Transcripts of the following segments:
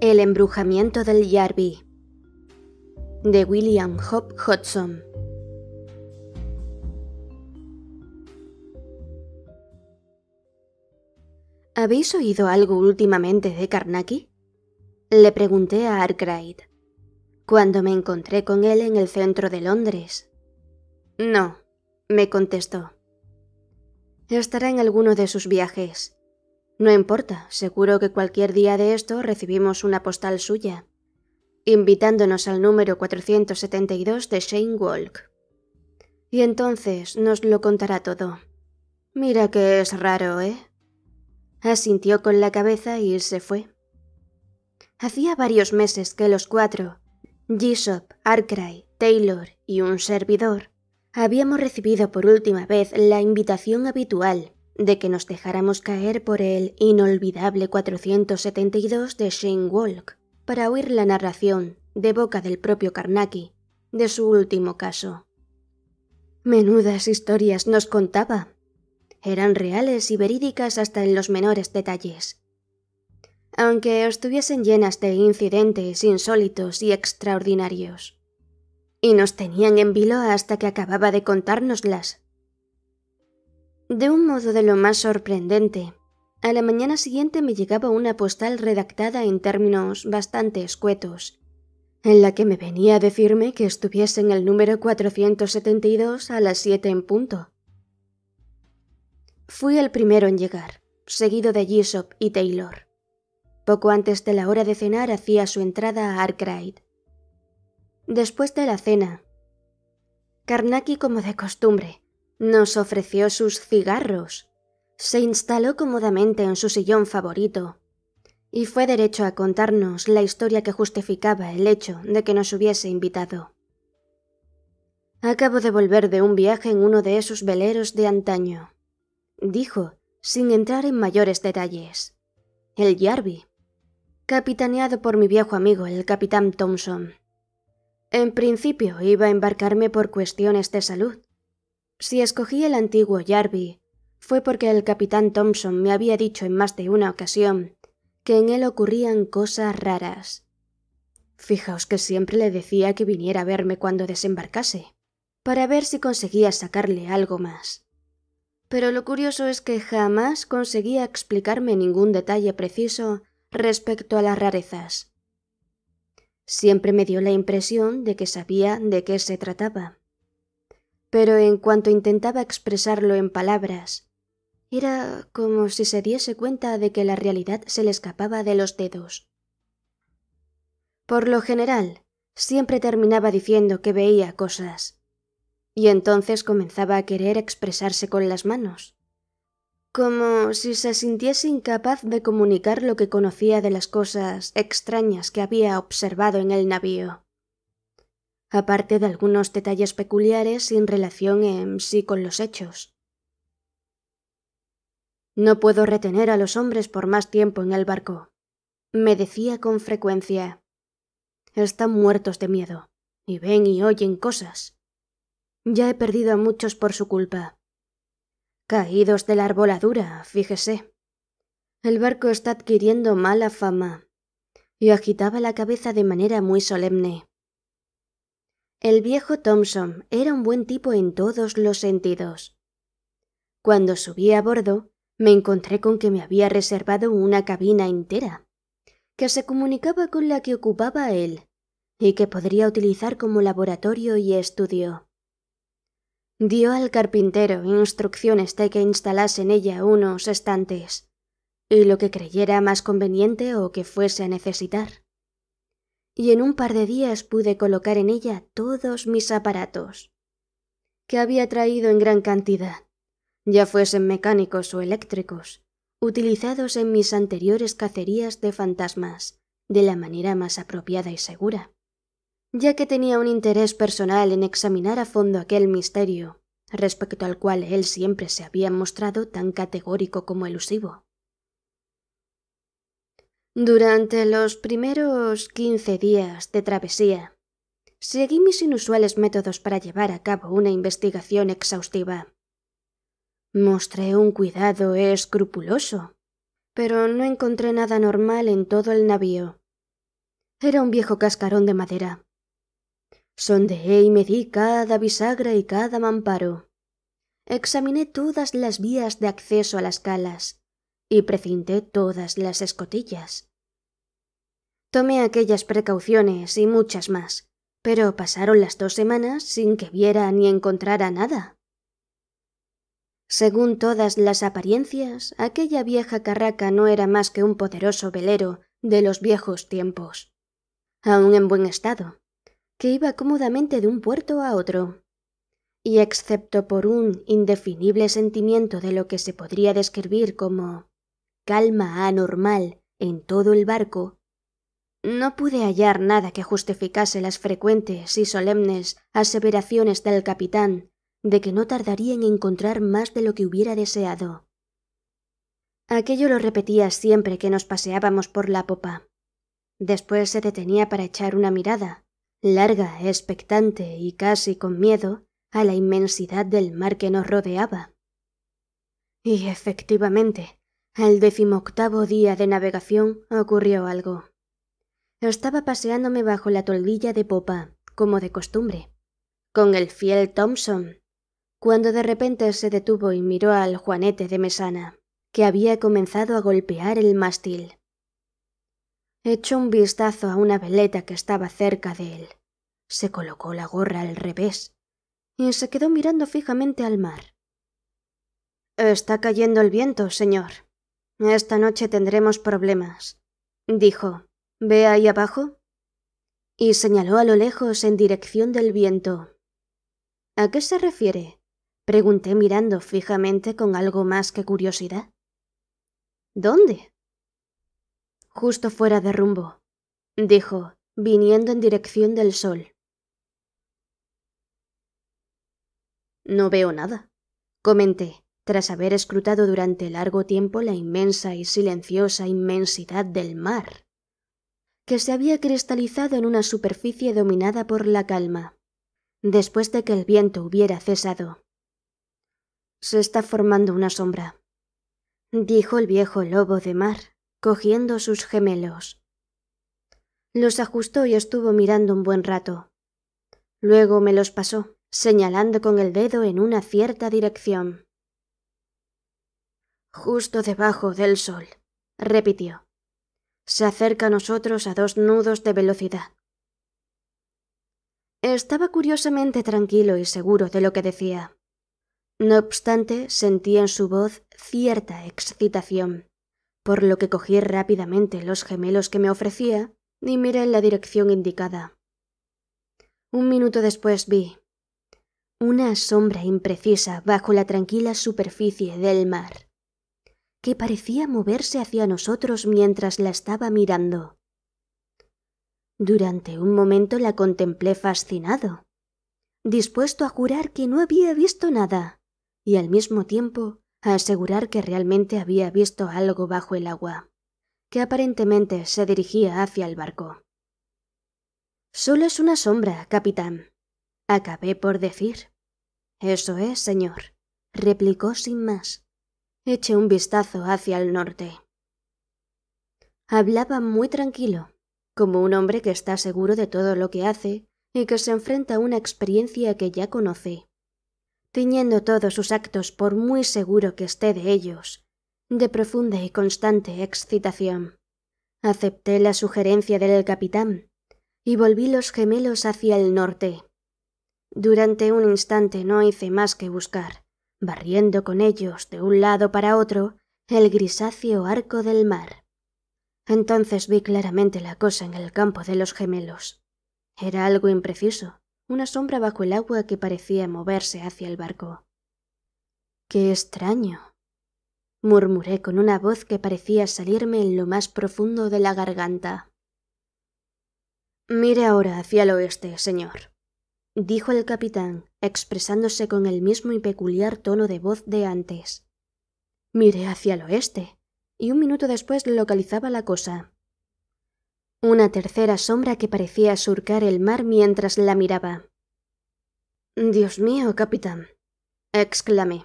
El embrujamiento del Yarby de William Hope Hodgson ¿Habéis oído algo últimamente de Carnacki? Le pregunté a Arkwright cuando me encontré con él en el centro de Londres. No, me contestó. Estará en alguno de sus viajes. No importa, seguro que cualquier día de esto recibimos una postal suya, invitándonos al número 472 de Shane Walk. Y entonces nos lo contará todo. Mira que es raro, ¿eh? Asintió con la cabeza y se fue. Hacía varios meses que los cuatro, Gisop, Arkray, Taylor y un servidor, habíamos recibido por última vez la invitación habitual de que nos dejáramos caer por el inolvidable 472 de Shane Walk para oír la narración, de boca del propio Carnacki, de su último caso. Menudas historias nos contaba. Eran reales y verídicas hasta en los menores detalles. Aunque estuviesen llenas de incidentes insólitos y extraordinarios. Y nos tenían en vilo hasta que acababa de contárnoslas. De un modo de lo más sorprendente, a la mañana siguiente me llegaba una postal redactada en términos bastante escuetos, en la que me venía a decirme que estuviese en el número 472 a las 7 en punto. Fui el primero en llegar, seguido de Jessop y Taylor. Poco antes de la hora de cenar hacía su entrada a Arkwright. Después de la cena, Karnaki como de costumbre, nos ofreció sus cigarros, se instaló cómodamente en su sillón favorito y fue derecho a contarnos la historia que justificaba el hecho de que nos hubiese invitado. Acabo de volver de un viaje en uno de esos veleros de antaño, dijo, sin entrar en mayores detalles. El Yarby, capitaneado por mi viejo amigo, el capitán Thompson. En principio iba a embarcarme por cuestiones de salud, si escogí el antiguo Yarby fue porque el capitán Thompson me había dicho en más de una ocasión que en él ocurrían cosas raras. Fijaos que siempre le decía que viniera a verme cuando desembarcase, para ver si conseguía sacarle algo más. Pero lo curioso es que jamás conseguía explicarme ningún detalle preciso respecto a las rarezas. Siempre me dio la impresión de que sabía de qué se trataba pero en cuanto intentaba expresarlo en palabras, era como si se diese cuenta de que la realidad se le escapaba de los dedos. Por lo general, siempre terminaba diciendo que veía cosas, y entonces comenzaba a querer expresarse con las manos, como si se sintiese incapaz de comunicar lo que conocía de las cosas extrañas que había observado en el navío aparte de algunos detalles peculiares sin relación en sí con los hechos. No puedo retener a los hombres por más tiempo en el barco, me decía con frecuencia. Están muertos de miedo, y ven y oyen cosas. Ya he perdido a muchos por su culpa. Caídos de la arboladura, fíjese. El barco está adquiriendo mala fama. Y agitaba la cabeza de manera muy solemne. El viejo Thompson era un buen tipo en todos los sentidos. Cuando subí a bordo, me encontré con que me había reservado una cabina entera, que se comunicaba con la que ocupaba él, y que podría utilizar como laboratorio y estudio. Dio al carpintero instrucciones de que instalase en ella unos estantes, y lo que creyera más conveniente o que fuese a necesitar y en un par de días pude colocar en ella todos mis aparatos, que había traído en gran cantidad, ya fuesen mecánicos o eléctricos, utilizados en mis anteriores cacerías de fantasmas, de la manera más apropiada y segura ya que tenía un interés personal en examinar a fondo aquel misterio, respecto al cual él siempre se había mostrado tan categórico como elusivo. Durante los primeros quince días de travesía, seguí mis inusuales métodos para llevar a cabo una investigación exhaustiva. Mostré un cuidado escrupuloso, pero no encontré nada normal en todo el navío. Era un viejo cascarón de madera. Sondeé y medí cada bisagra y cada mamparo. Examiné todas las vías de acceso a las calas, y precinté todas las escotillas. Tomé aquellas precauciones y muchas más, pero pasaron las dos semanas sin que viera ni encontrara nada. Según todas las apariencias, aquella vieja carraca no era más que un poderoso velero de los viejos tiempos, aún en buen estado, que iba cómodamente de un puerto a otro. Y excepto por un indefinible sentimiento de lo que se podría describir como calma anormal en todo el barco, no pude hallar nada que justificase las frecuentes y solemnes aseveraciones del capitán de que no tardaría en encontrar más de lo que hubiera deseado. Aquello lo repetía siempre que nos paseábamos por la popa. Después se detenía para echar una mirada, larga, expectante y casi con miedo, a la inmensidad del mar que nos rodeaba. Y efectivamente, al decimoctavo día de navegación ocurrió algo. Estaba paseándome bajo la toldilla de popa, como de costumbre, con el fiel Thompson, cuando de repente se detuvo y miró al juanete de mesana, que había comenzado a golpear el mástil. Echó un vistazo a una veleta que estaba cerca de él. Se colocó la gorra al revés y se quedó mirando fijamente al mar. Está cayendo el viento, señor, esta noche tendremos problemas, dijo. ¿Ve ahí abajo? Y señaló a lo lejos en dirección del viento. ¿A qué se refiere? pregunté mirando fijamente con algo más que curiosidad. ¿Dónde? Justo fuera de rumbo, dijo, viniendo en dirección del sol. No veo nada, comenté tras haber escrutado durante largo tiempo la inmensa y silenciosa inmensidad del mar, que se había cristalizado en una superficie dominada por la calma, después de que el viento hubiera cesado. Se está formando una sombra, dijo el viejo lobo de mar, cogiendo sus gemelos. Los ajustó y estuvo mirando un buen rato. Luego me los pasó, señalando con el dedo en una cierta dirección justo debajo del sol, repitió. Se acerca a nosotros a dos nudos de velocidad. Estaba curiosamente tranquilo y seguro de lo que decía. No obstante, sentí en su voz cierta excitación, por lo que cogí rápidamente los gemelos que me ofrecía y miré en la dirección indicada. Un minuto después vi una sombra imprecisa bajo la tranquila superficie del mar que parecía moverse hacia nosotros mientras la estaba mirando. Durante un momento la contemplé fascinado, dispuesto a jurar que no había visto nada, y al mismo tiempo a asegurar que realmente había visto algo bajo el agua, que aparentemente se dirigía hacia el barco. Solo es una sombra, capitán, acabé por decir. Eso es, señor, replicó sin más. Eché un vistazo hacia el norte. Hablaba muy tranquilo, como un hombre que está seguro de todo lo que hace y que se enfrenta a una experiencia que ya conoce, tiñendo todos sus actos por muy seguro que esté de ellos, de profunda y constante excitación. Acepté la sugerencia del capitán y volví los gemelos hacia el norte. Durante un instante no hice más que buscar, barriendo con ellos de un lado para otro el grisáceo arco del mar. Entonces vi claramente la cosa en el campo de los gemelos. Era algo impreciso, una sombra bajo el agua que parecía moverse hacia el barco. Qué extraño. murmuré con una voz que parecía salirme en lo más profundo de la garganta. Mire ahora hacia el oeste, señor, dijo el capitán, expresándose con el mismo y peculiar tono de voz de antes. Miré hacia el oeste, y un minuto después localizaba la cosa. Una tercera sombra que parecía surcar el mar mientras la miraba. Dios mío, capitán, exclamé.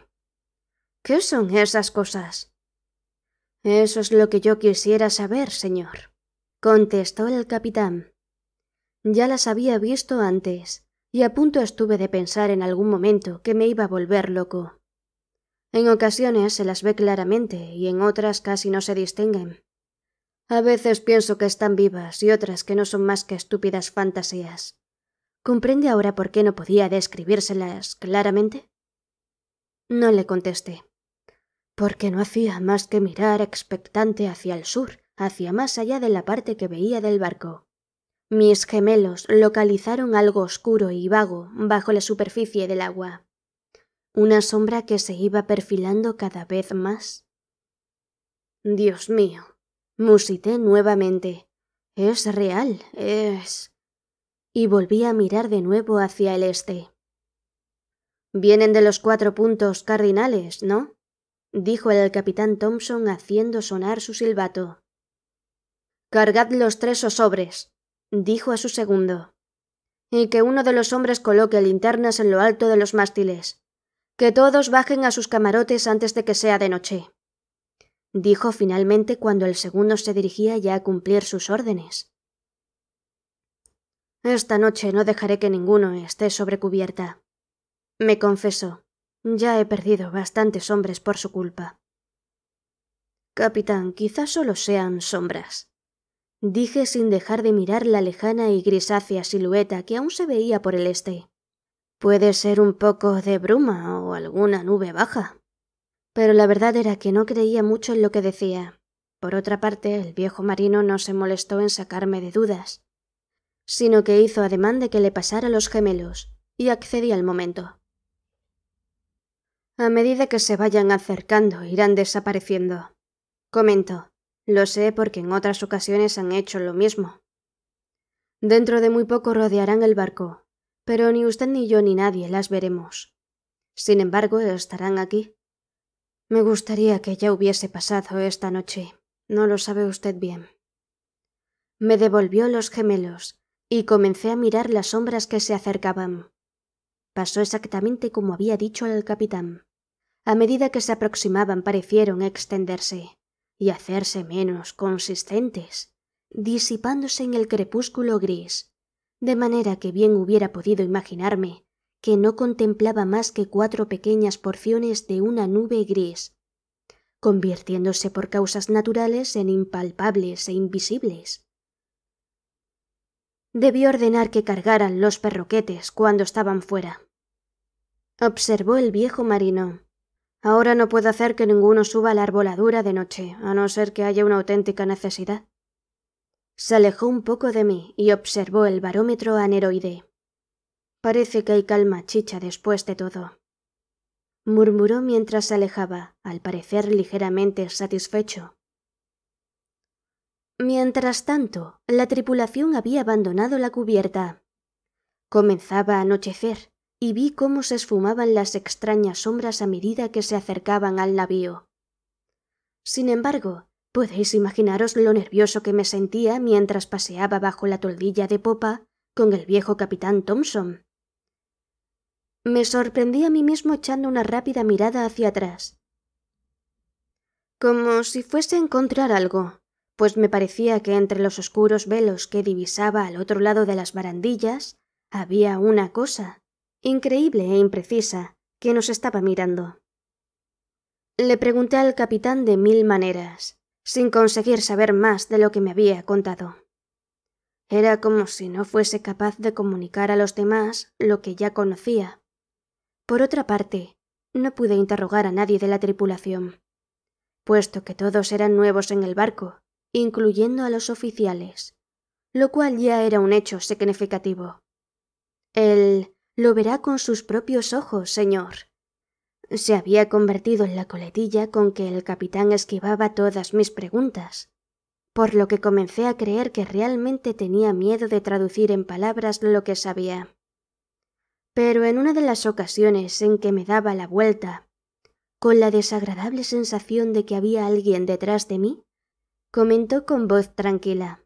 ¿Qué son esas cosas? Eso es lo que yo quisiera saber, señor, contestó el capitán. Ya las había visto antes, y a punto estuve de pensar en algún momento que me iba a volver loco. En ocasiones se las ve claramente y en otras casi no se distinguen. A veces pienso que están vivas y otras que no son más que estúpidas fantasías. ¿Comprende ahora por qué no podía describírselas claramente? No le contesté, porque no hacía más que mirar expectante hacia el sur, hacia más allá de la parte que veía del barco. Mis gemelos localizaron algo oscuro y vago bajo la superficie del agua, una sombra que se iba perfilando cada vez más. Dios mío, musité nuevamente. Es real, es... Y volví a mirar de nuevo hacia el este. Vienen de los cuatro puntos cardinales, ¿no? dijo el capitán Thompson haciendo sonar su silbato. Cargad los tres sobres dijo a su segundo, y que uno de los hombres coloque linternas en lo alto de los mástiles. Que todos bajen a sus camarotes antes de que sea de noche. Dijo finalmente cuando el segundo se dirigía ya a cumplir sus órdenes. Esta noche no dejaré que ninguno esté sobre cubierta. Me confeso, ya he perdido bastantes hombres por su culpa. Capitán, quizás solo sean sombras dije sin dejar de mirar la lejana y grisácea silueta que aún se veía por el este. Puede ser un poco de bruma o alguna nube baja. Pero la verdad era que no creía mucho en lo que decía. Por otra parte, el viejo marino no se molestó en sacarme de dudas, sino que hizo ademán de que le pasara los gemelos, y accedí al momento. A medida que se vayan acercando, irán desapareciendo. comentó lo sé porque en otras ocasiones han hecho lo mismo. Dentro de muy poco rodearán el barco, pero ni usted ni yo ni nadie las veremos. Sin embargo, estarán aquí. Me gustaría que ya hubiese pasado esta noche. No lo sabe usted bien. Me devolvió los gemelos y comencé a mirar las sombras que se acercaban. Pasó exactamente como había dicho el capitán. A medida que se aproximaban parecieron extenderse y hacerse menos consistentes, disipándose en el crepúsculo gris, de manera que bien hubiera podido imaginarme que no contemplaba más que cuatro pequeñas porciones de una nube gris, convirtiéndose por causas naturales en impalpables e invisibles. Debí ordenar que cargaran los perroquetes cuando estaban fuera, observó el viejo marino. Ahora no puedo hacer que ninguno suba a la arboladura de noche, a no ser que haya una auténtica necesidad. Se alejó un poco de mí y observó el barómetro aneroide. Parece que hay calma chicha después de todo. Murmuró mientras se alejaba, al parecer ligeramente satisfecho. Mientras tanto, la tripulación había abandonado la cubierta. Comenzaba a anochecer, y vi cómo se esfumaban las extrañas sombras a medida que se acercaban al navío. Sin embargo, podéis imaginaros lo nervioso que me sentía mientras paseaba bajo la toldilla de popa con el viejo capitán Thompson. Me sorprendí a mí mismo echando una rápida mirada hacia atrás. Como si fuese a encontrar algo, pues me parecía que entre los oscuros velos que divisaba al otro lado de las barandillas había una cosa, increíble e imprecisa, que nos estaba mirando. Le pregunté al capitán de mil maneras, sin conseguir saber más de lo que me había contado. Era como si no fuese capaz de comunicar a los demás lo que ya conocía. Por otra parte, no pude interrogar a nadie de la tripulación, puesto que todos eran nuevos en el barco, incluyendo a los oficiales, lo cual ya era un hecho significativo. El lo verá con sus propios ojos, señor. Se había convertido en la coletilla con que el capitán esquivaba todas mis preguntas, por lo que comencé a creer que realmente tenía miedo de traducir en palabras lo que sabía. Pero en una de las ocasiones en que me daba la vuelta, con la desagradable sensación de que había alguien detrás de mí, comentó con voz tranquila.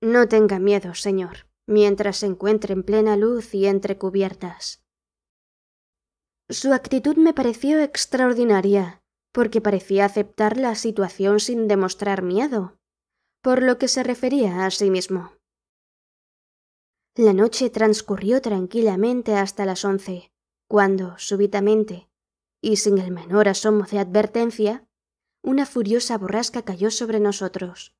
No tenga miedo, señor mientras se encuentre en plena luz y entre cubiertas. Su actitud me pareció extraordinaria, porque parecía aceptar la situación sin demostrar miedo, por lo que se refería a sí mismo. La noche transcurrió tranquilamente hasta las once, cuando, súbitamente, y sin el menor asomo de advertencia, una furiosa borrasca cayó sobre nosotros.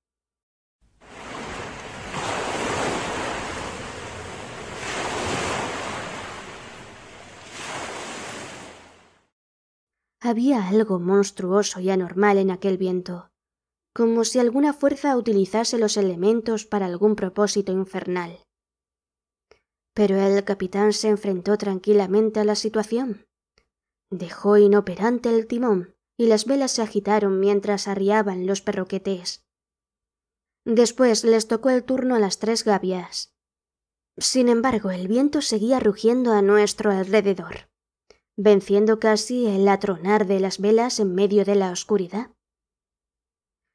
Había algo monstruoso y anormal en aquel viento, como si alguna fuerza utilizase los elementos para algún propósito infernal. Pero el capitán se enfrentó tranquilamente a la situación. Dejó inoperante el timón y las velas se agitaron mientras arriaban los perroquetes. Después les tocó el turno a las tres gavias. Sin embargo, el viento seguía rugiendo a nuestro alrededor venciendo casi el atronar de las velas en medio de la oscuridad.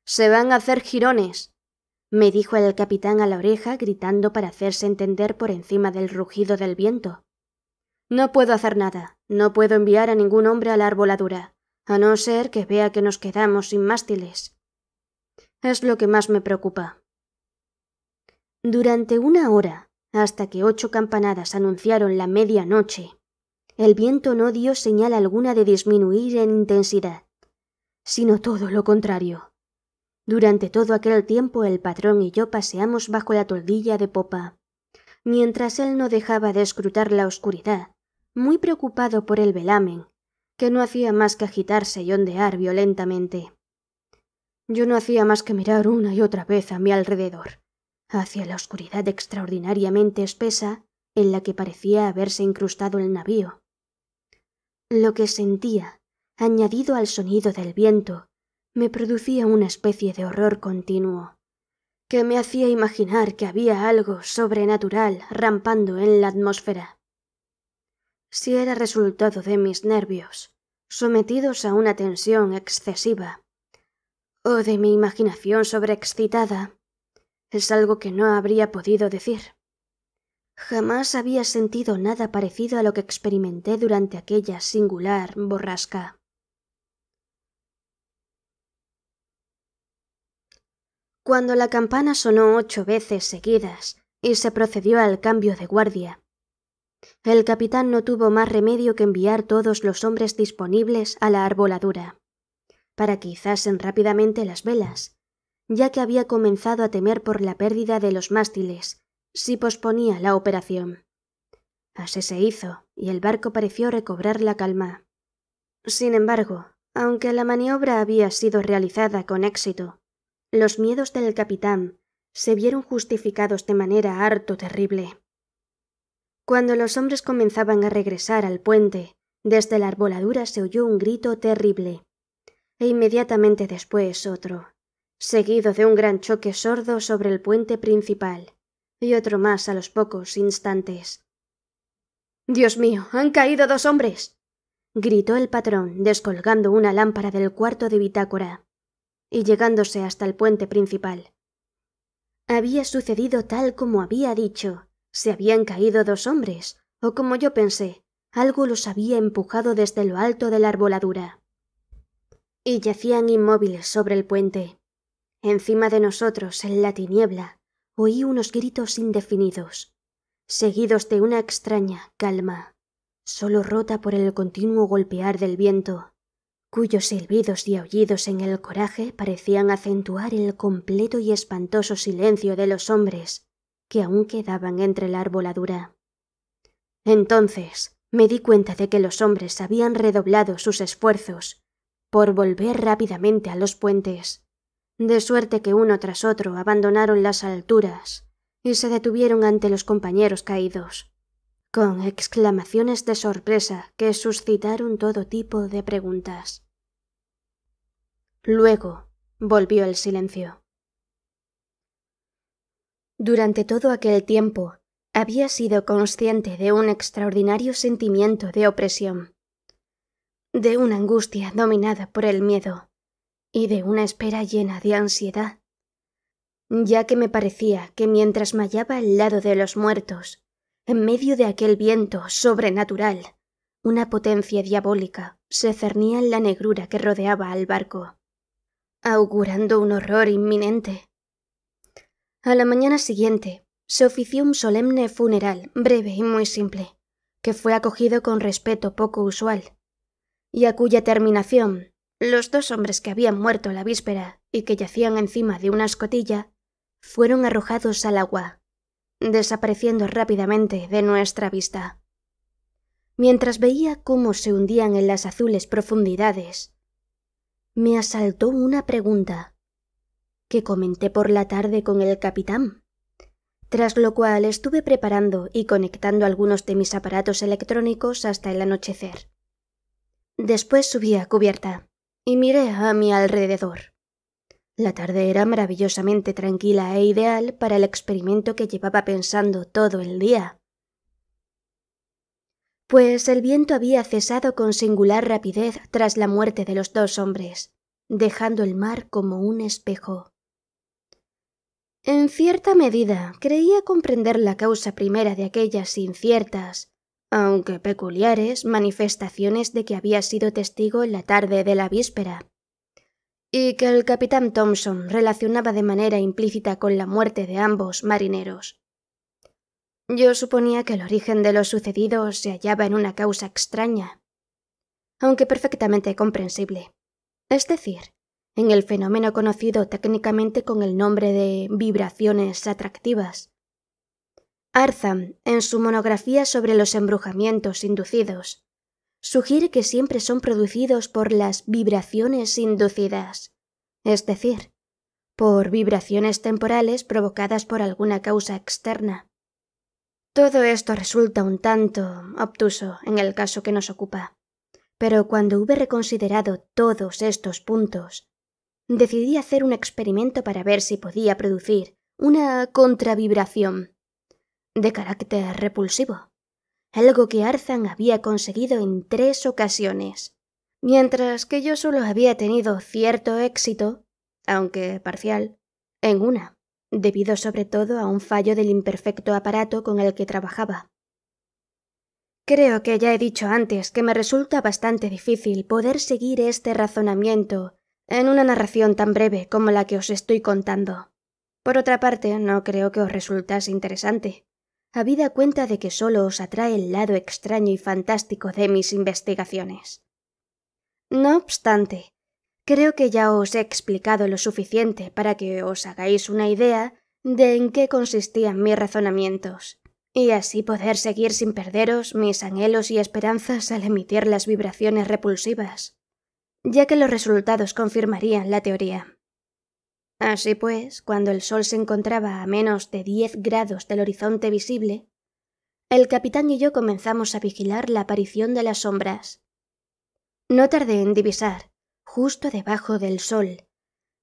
Se van a hacer jirones, me dijo el capitán a la oreja, gritando para hacerse entender por encima del rugido del viento. No puedo hacer nada, no puedo enviar a ningún hombre a la arboladura, a no ser que vea que nos quedamos sin mástiles. Es lo que más me preocupa. Durante una hora, hasta que ocho campanadas anunciaron la medianoche, el viento no dio señal alguna de disminuir en intensidad, sino todo lo contrario. Durante todo aquel tiempo el patrón y yo paseamos bajo la toldilla de popa, mientras él no dejaba de escrutar la oscuridad, muy preocupado por el velamen, que no hacía más que agitarse y ondear violentamente. Yo no hacía más que mirar una y otra vez a mi alrededor, hacia la oscuridad extraordinariamente espesa en la que parecía haberse incrustado el navío, lo que sentía, añadido al sonido del viento, me producía una especie de horror continuo, que me hacía imaginar que había algo sobrenatural rampando en la atmósfera. Si era resultado de mis nervios, sometidos a una tensión excesiva, o de mi imaginación sobreexcitada, es algo que no habría podido decir. Jamás había sentido nada parecido a lo que experimenté durante aquella singular borrasca. Cuando la campana sonó ocho veces seguidas y se procedió al cambio de guardia, el capitán no tuvo más remedio que enviar todos los hombres disponibles a la arboladura, para que izasen rápidamente las velas, ya que había comenzado a temer por la pérdida de los mástiles si posponía la operación. Así se hizo, y el barco pareció recobrar la calma. Sin embargo, aunque la maniobra había sido realizada con éxito, los miedos del capitán se vieron justificados de manera harto terrible. Cuando los hombres comenzaban a regresar al puente, desde la arboladura se oyó un grito terrible, e inmediatamente después otro, seguido de un gran choque sordo sobre el puente principal y otro más a los pocos instantes. Dios mío, han caído dos hombres. gritó el patrón, descolgando una lámpara del cuarto de bitácora y llegándose hasta el puente principal. Había sucedido tal como había dicho. Se habían caído dos hombres, o como yo pensé, algo los había empujado desde lo alto de la arboladura. Y yacían inmóviles sobre el puente. Encima de nosotros, en la tiniebla, oí unos gritos indefinidos, seguidos de una extraña calma, solo rota por el continuo golpear del viento, cuyos silbidos y aullidos en el coraje parecían acentuar el completo y espantoso silencio de los hombres que aún quedaban entre la arboladura. Entonces me di cuenta de que los hombres habían redoblado sus esfuerzos por volver rápidamente a los puentes de suerte que uno tras otro abandonaron las alturas y se detuvieron ante los compañeros caídos, con exclamaciones de sorpresa que suscitaron todo tipo de preguntas. Luego volvió el silencio. Durante todo aquel tiempo había sido consciente de un extraordinario sentimiento de opresión, de una angustia dominada por el miedo y de una espera llena de ansiedad, ya que me parecía que mientras mallaba al lado de los muertos, en medio de aquel viento sobrenatural, una potencia diabólica se cernía en la negrura que rodeaba al barco, augurando un horror inminente. A la mañana siguiente se ofició un solemne funeral breve y muy simple, que fue acogido con respeto poco usual, y a cuya terminación los dos hombres que habían muerto la víspera y que yacían encima de una escotilla fueron arrojados al agua, desapareciendo rápidamente de nuestra vista. Mientras veía cómo se hundían en las azules profundidades, me asaltó una pregunta que comenté por la tarde con el capitán, tras lo cual estuve preparando y conectando algunos de mis aparatos electrónicos hasta el anochecer. Después subí a cubierta y miré a mi alrededor. La tarde era maravillosamente tranquila e ideal para el experimento que llevaba pensando todo el día. Pues el viento había cesado con singular rapidez tras la muerte de los dos hombres, dejando el mar como un espejo. En cierta medida creía comprender la causa primera de aquellas inciertas, aunque peculiares, manifestaciones de que había sido testigo en la tarde de la víspera, y que el capitán Thompson relacionaba de manera implícita con la muerte de ambos marineros. Yo suponía que el origen de lo sucedido se hallaba en una causa extraña, aunque perfectamente comprensible, es decir, en el fenómeno conocido técnicamente con el nombre de vibraciones atractivas Artham, en su monografía sobre los embrujamientos inducidos, sugiere que siempre son producidos por las vibraciones inducidas, es decir, por vibraciones temporales provocadas por alguna causa externa. Todo esto resulta un tanto obtuso en el caso que nos ocupa, pero cuando hube reconsiderado todos estos puntos, decidí hacer un experimento para ver si podía producir una contravibración de carácter repulsivo, algo que Arzan había conseguido en tres ocasiones, mientras que yo solo había tenido cierto éxito, aunque parcial, en una, debido sobre todo a un fallo del imperfecto aparato con el que trabajaba. Creo que ya he dicho antes que me resulta bastante difícil poder seguir este razonamiento en una narración tan breve como la que os estoy contando. Por otra parte, no creo que os resultase interesante, habida cuenta de que solo os atrae el lado extraño y fantástico de mis investigaciones. No obstante, creo que ya os he explicado lo suficiente para que os hagáis una idea de en qué consistían mis razonamientos, y así poder seguir sin perderos mis anhelos y esperanzas al emitir las vibraciones repulsivas, ya que los resultados confirmarían la teoría. Así pues, cuando el sol se encontraba a menos de diez grados del horizonte visible, el capitán y yo comenzamos a vigilar la aparición de las sombras. No tardé en divisar, justo debajo del sol,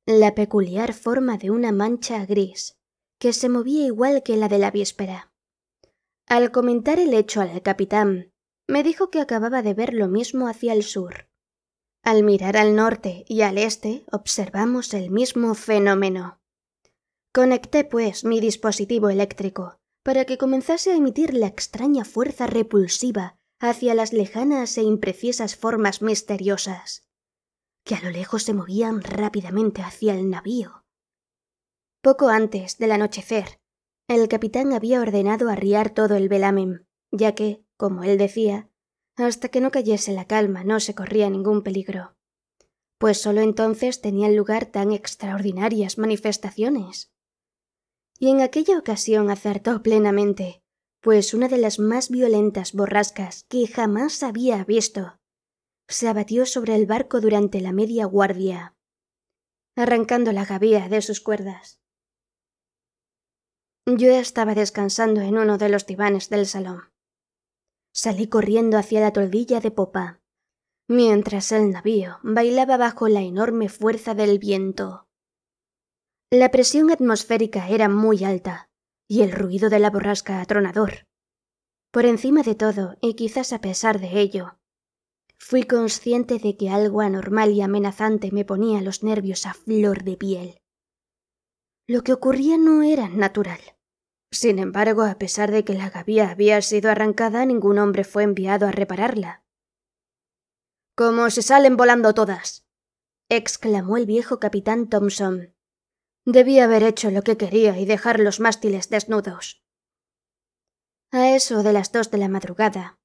la peculiar forma de una mancha gris, que se movía igual que la de la víspera. Al comentar el hecho al capitán, me dijo que acababa de ver lo mismo hacia el sur. Al mirar al norte y al este observamos el mismo fenómeno. Conecté, pues, mi dispositivo eléctrico para que comenzase a emitir la extraña fuerza repulsiva hacia las lejanas e imprecisas formas misteriosas, que a lo lejos se movían rápidamente hacia el navío. Poco antes del anochecer, el capitán había ordenado arriar todo el velamen, ya que, como él decía, hasta que no cayese la calma no se corría ningún peligro, pues sólo entonces tenían lugar tan extraordinarias manifestaciones. Y en aquella ocasión acertó plenamente, pues una de las más violentas borrascas que jamás había visto se abatió sobre el barco durante la media guardia, arrancando la gavía de sus cuerdas. Yo estaba descansando en uno de los divanes del salón. Salí corriendo hacia la toldilla de popa, mientras el navío bailaba bajo la enorme fuerza del viento. La presión atmosférica era muy alta, y el ruido de la borrasca atronador. Por encima de todo, y quizás a pesar de ello, fui consciente de que algo anormal y amenazante me ponía los nervios a flor de piel. Lo que ocurría no era natural. Sin embargo, a pesar de que la gavía había sido arrancada, ningún hombre fue enviado a repararla. —¡Cómo se salen volando todas! —exclamó el viejo capitán Thompson. Debía haber hecho lo que quería y dejar los mástiles desnudos. A eso de las dos de la madrugada,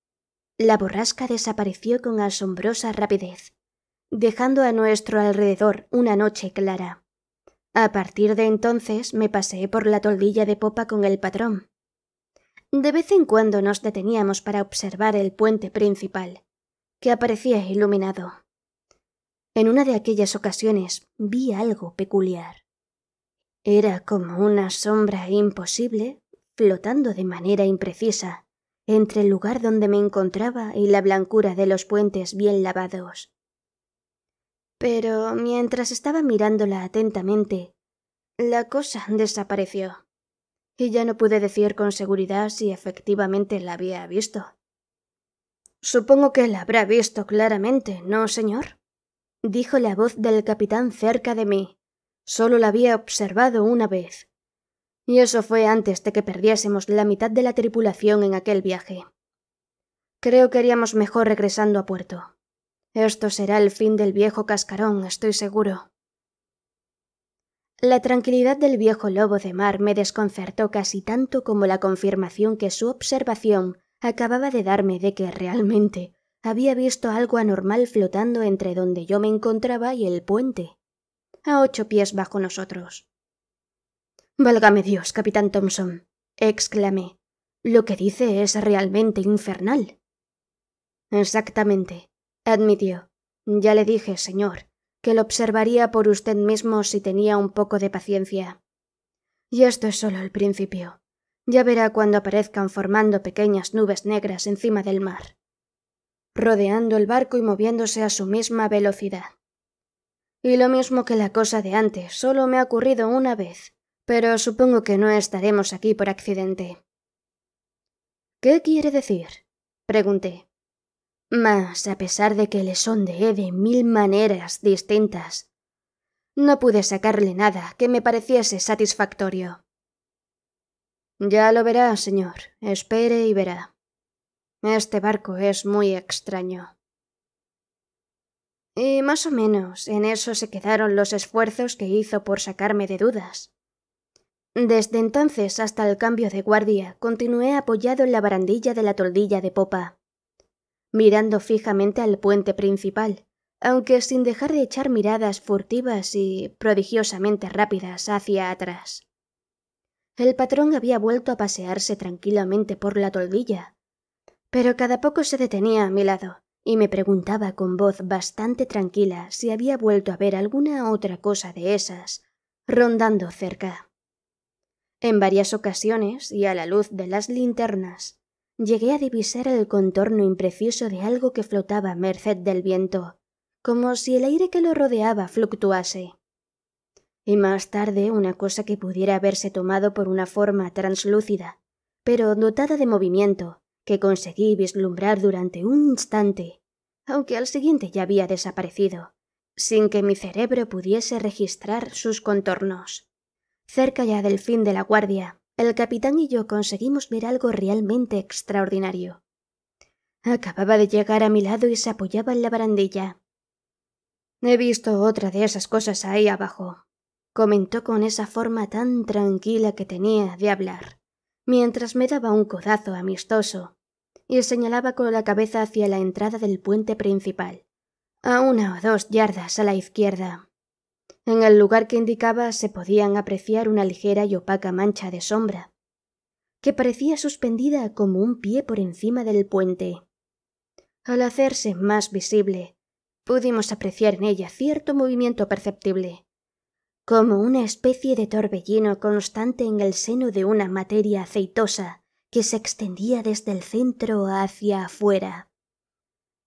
la borrasca desapareció con asombrosa rapidez, dejando a nuestro alrededor una noche clara. A partir de entonces me pasé por la toldilla de popa con el patrón. De vez en cuando nos deteníamos para observar el puente principal, que aparecía iluminado. En una de aquellas ocasiones vi algo peculiar. Era como una sombra imposible flotando de manera imprecisa entre el lugar donde me encontraba y la blancura de los puentes bien lavados. Pero mientras estaba mirándola atentamente, la cosa desapareció. Y ya no pude decir con seguridad si efectivamente la había visto. Supongo que la habrá visto claramente, ¿no, señor? dijo la voz del capitán cerca de mí. Solo la había observado una vez. Y eso fue antes de que perdiésemos la mitad de la tripulación en aquel viaje. Creo que haríamos mejor regresando a puerto. Esto será el fin del viejo cascarón, estoy seguro. La tranquilidad del viejo lobo de mar me desconcertó casi tanto como la confirmación que su observación acababa de darme de que realmente había visto algo anormal flotando entre donde yo me encontraba y el puente, a ocho pies bajo nosotros. Válgame Dios, capitán Thompson, exclamé. Lo que dice es realmente infernal. Exactamente, Admitió. Ya le dije, señor, que lo observaría por usted mismo si tenía un poco de paciencia. Y esto es solo el principio. Ya verá cuando aparezcan formando pequeñas nubes negras encima del mar, rodeando el barco y moviéndose a su misma velocidad. Y lo mismo que la cosa de antes, solo me ha ocurrido una vez, pero supongo que no estaremos aquí por accidente. ¿Qué quiere decir? pregunté. Mas, a pesar de que le sondeé de mil maneras distintas, no pude sacarle nada que me pareciese satisfactorio. Ya lo verá, señor. Espere y verá. Este barco es muy extraño. Y más o menos en eso se quedaron los esfuerzos que hizo por sacarme de dudas. Desde entonces hasta el cambio de guardia continué apoyado en la barandilla de la toldilla de popa, mirando fijamente al puente principal, aunque sin dejar de echar miradas furtivas y prodigiosamente rápidas hacia atrás. El patrón había vuelto a pasearse tranquilamente por la toldilla, pero cada poco se detenía a mi lado y me preguntaba con voz bastante tranquila si había vuelto a ver alguna otra cosa de esas rondando cerca. En varias ocasiones, y a la luz de las linternas, llegué a divisar el contorno impreciso de algo que flotaba a merced del viento, como si el aire que lo rodeaba fluctuase. Y más tarde una cosa que pudiera haberse tomado por una forma translúcida, pero dotada de movimiento, que conseguí vislumbrar durante un instante, aunque al siguiente ya había desaparecido, sin que mi cerebro pudiese registrar sus contornos. Cerca ya del fin de la guardia, el capitán y yo conseguimos ver algo realmente extraordinario. Acababa de llegar a mi lado y se apoyaba en la barandilla. He visto otra de esas cosas ahí abajo, comentó con esa forma tan tranquila que tenía de hablar, mientras me daba un codazo amistoso y señalaba con la cabeza hacia la entrada del puente principal, a una o dos yardas a la izquierda. En el lugar que indicaba se podían apreciar una ligera y opaca mancha de sombra, que parecía suspendida como un pie por encima del puente. Al hacerse más visible, pudimos apreciar en ella cierto movimiento perceptible, como una especie de torbellino constante en el seno de una materia aceitosa que se extendía desde el centro hacia afuera.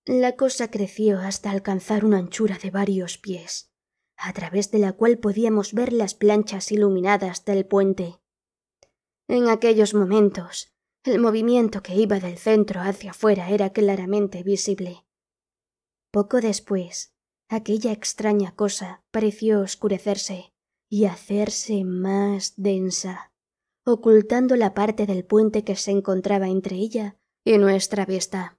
La cosa creció hasta alcanzar una anchura de varios pies a través de la cual podíamos ver las planchas iluminadas del puente. En aquellos momentos, el movimiento que iba del centro hacia afuera era claramente visible. Poco después, aquella extraña cosa pareció oscurecerse y hacerse más densa, ocultando la parte del puente que se encontraba entre ella y nuestra vista.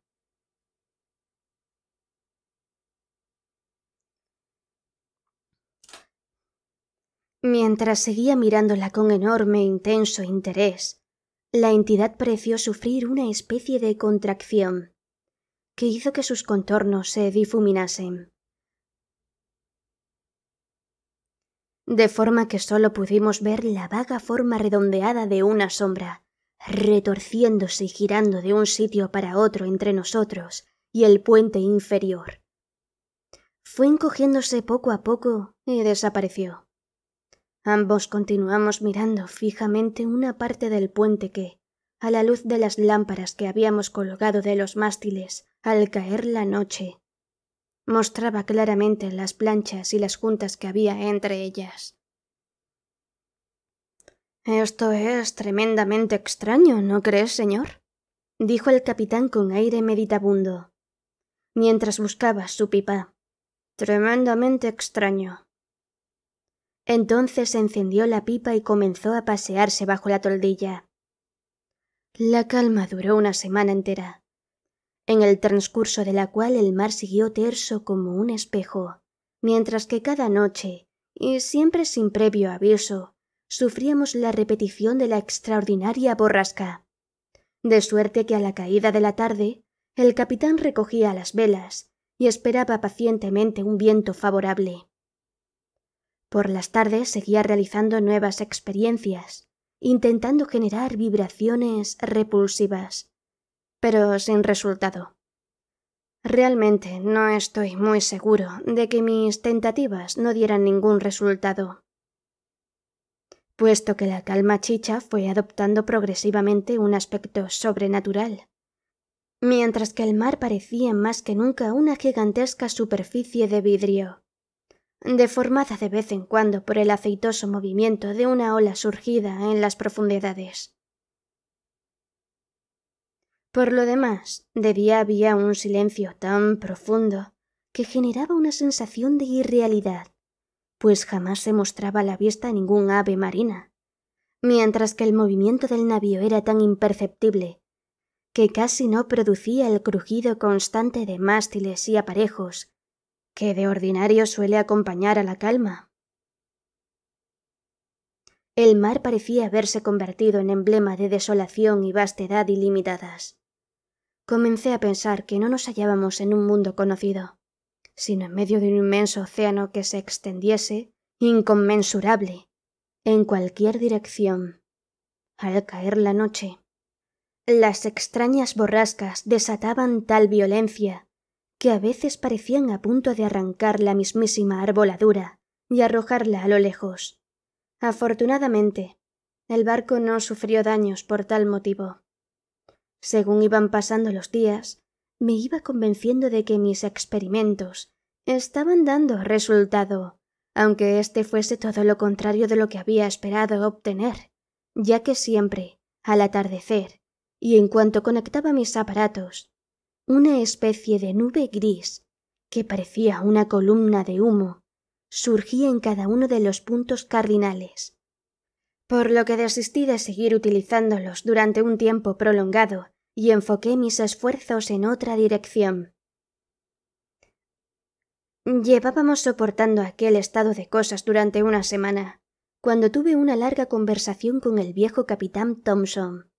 Mientras seguía mirándola con enorme e intenso interés, la entidad pareció sufrir una especie de contracción que hizo que sus contornos se difuminasen. De forma que solo pudimos ver la vaga forma redondeada de una sombra, retorciéndose y girando de un sitio para otro entre nosotros y el puente inferior. Fue encogiéndose poco a poco y desapareció. Ambos continuamos mirando fijamente una parte del puente que, a la luz de las lámparas que habíamos colgado de los mástiles al caer la noche, mostraba claramente las planchas y las juntas que había entre ellas. Esto es tremendamente extraño, ¿no crees, señor? dijo el capitán con aire meditabundo, mientras buscaba su pipa. Tremendamente extraño, entonces encendió la pipa y comenzó a pasearse bajo la toldilla. La calma duró una semana entera, en el transcurso de la cual el mar siguió terso como un espejo, mientras que cada noche, y siempre sin previo aviso, sufríamos la repetición de la extraordinaria borrasca. De suerte que a la caída de la tarde, el capitán recogía las velas y esperaba pacientemente un viento favorable. Por las tardes seguía realizando nuevas experiencias, intentando generar vibraciones repulsivas, pero sin resultado. Realmente no estoy muy seguro de que mis tentativas no dieran ningún resultado. Puesto que la calma chicha fue adoptando progresivamente un aspecto sobrenatural, mientras que el mar parecía más que nunca una gigantesca superficie de vidrio deformada de vez en cuando por el aceitoso movimiento de una ola surgida en las profundidades. Por lo demás, de día había un silencio tan profundo que generaba una sensación de irrealidad, pues jamás se mostraba a la vista ningún ave marina, mientras que el movimiento del navío era tan imperceptible que casi no producía el crujido constante de mástiles y aparejos que de ordinario suele acompañar a la calma. El mar parecía haberse convertido en emblema de desolación y vastedad ilimitadas. Comencé a pensar que no nos hallábamos en un mundo conocido, sino en medio de un inmenso océano que se extendiese, inconmensurable, en cualquier dirección. Al caer la noche, las extrañas borrascas desataban tal violencia que a veces parecían a punto de arrancar la mismísima arboladura y arrojarla a lo lejos. Afortunadamente, el barco no sufrió daños por tal motivo. Según iban pasando los días, me iba convenciendo de que mis experimentos estaban dando resultado, aunque este fuese todo lo contrario de lo que había esperado obtener, ya que siempre, al atardecer, y en cuanto conectaba mis aparatos, una especie de nube gris que parecía una columna de humo surgía en cada uno de los puntos cardinales. Por lo que desistí de seguir utilizándolos durante un tiempo prolongado y enfoqué mis esfuerzos en otra dirección. Llevábamos soportando aquel estado de cosas durante una semana, cuando tuve una larga conversación con el viejo capitán Thompson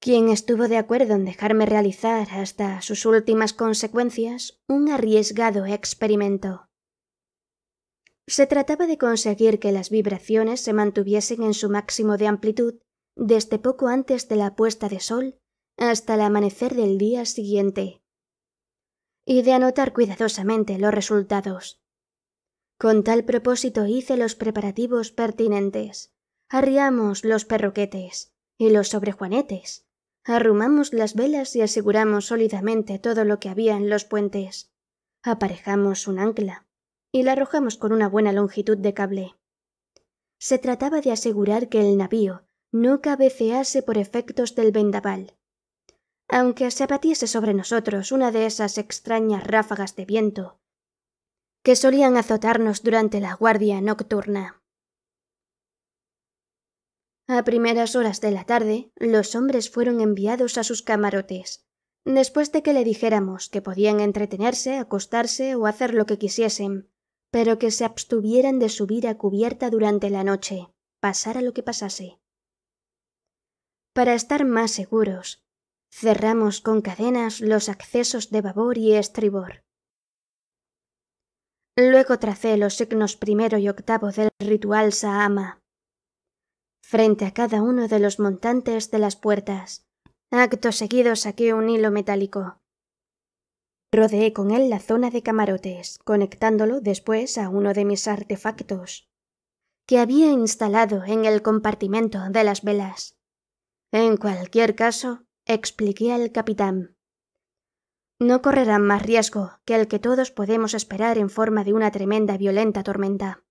quien estuvo de acuerdo en dejarme realizar hasta sus últimas consecuencias un arriesgado experimento. Se trataba de conseguir que las vibraciones se mantuviesen en su máximo de amplitud desde poco antes de la puesta de sol hasta el amanecer del día siguiente, y de anotar cuidadosamente los resultados. Con tal propósito hice los preparativos pertinentes. Arriamos los perroquetes y los sobrejuanetes, Arrumamos las velas y aseguramos sólidamente todo lo que había en los puentes. Aparejamos un ancla y la arrojamos con una buena longitud de cable. Se trataba de asegurar que el navío no cabecease por efectos del vendaval. Aunque se abatiese sobre nosotros una de esas extrañas ráfagas de viento que solían azotarnos durante la guardia nocturna. A primeras horas de la tarde, los hombres fueron enviados a sus camarotes. Después de que le dijéramos que podían entretenerse, acostarse o hacer lo que quisiesen, pero que se abstuvieran de subir a cubierta durante la noche, pasara lo que pasase. Para estar más seguros, cerramos con cadenas los accesos de babor y estribor. Luego tracé los signos primero y octavo del ritual Sahama frente a cada uno de los montantes de las puertas. Acto seguido saqué un hilo metálico. Rodeé con él la zona de camarotes, conectándolo después a uno de mis artefactos, que había instalado en el compartimento de las velas. En cualquier caso, expliqué al capitán. No correrán más riesgo que el que todos podemos esperar en forma de una tremenda violenta tormenta.